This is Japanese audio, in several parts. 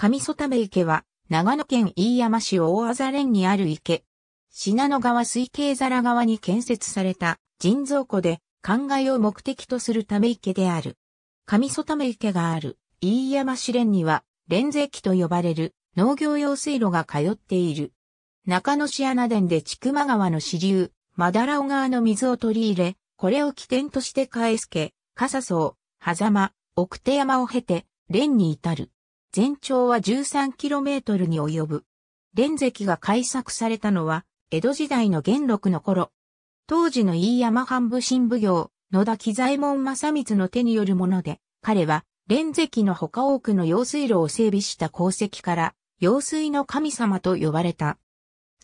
上曽田部池は、長野県飯山市大麻連にある池。信濃川水系皿側に建設された人造湖で、灌漑を目的とするため池である。上曽田部池がある飯山市連には、連税機と呼ばれる農業用水路が通っている。中野市穴田で千曲川の支流、マダラオ川の水を取り入れ、これを起点として返すけ、笠草、狭間、奥手山を経て、連に至る。全長は 13km に及ぶ。連石が開削されたのは、江戸時代の元禄の頃。当時の飯山藩部新奉行、野田喜左衛門正光の手によるもので、彼は、連石の他多くの用水路を整備した功績から、用水の神様と呼ばれた。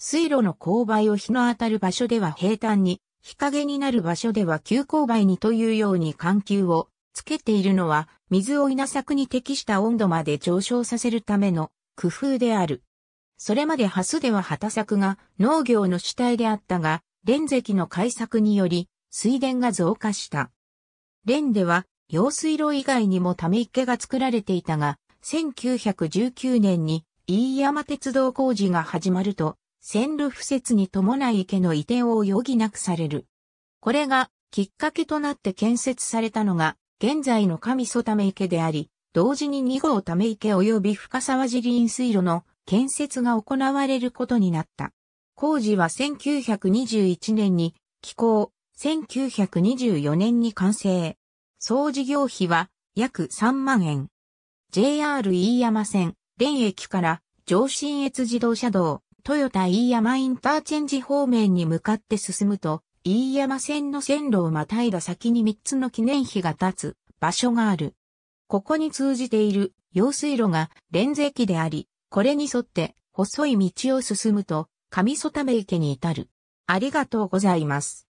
水路の勾配を日の当たる場所では平坦に、日陰になる場所では急勾配にというように緩急をつけているのは、水を稲作に適した温度まで上昇させるための工夫である。それまでハスでは畑作が農業の主体であったが、連石の開作により水田が増加した。連では用水路以外にもため池が作られていたが、1919年に飯山鉄道工事が始まると、線路敷設に伴い池の移転を余儀なくされる。これがきっかけとなって建設されたのが現在の上曽め池であり、同時に2号め池及び深沢寺林水路の建設が行われることになった。工事は1921年に起工、1924年に完成。総事業費は約3万円。JR 飯山線、連駅から上信越自動車道、豊田飯山インターチェンジ方面に向かって進むと、飯山線の線路をまたいだ先に3つの記念碑が立つ場所がある。ここに通じている用水路が連座駅であり、これに沿って細い道を進むと上曽溜池に至る。ありがとうございます。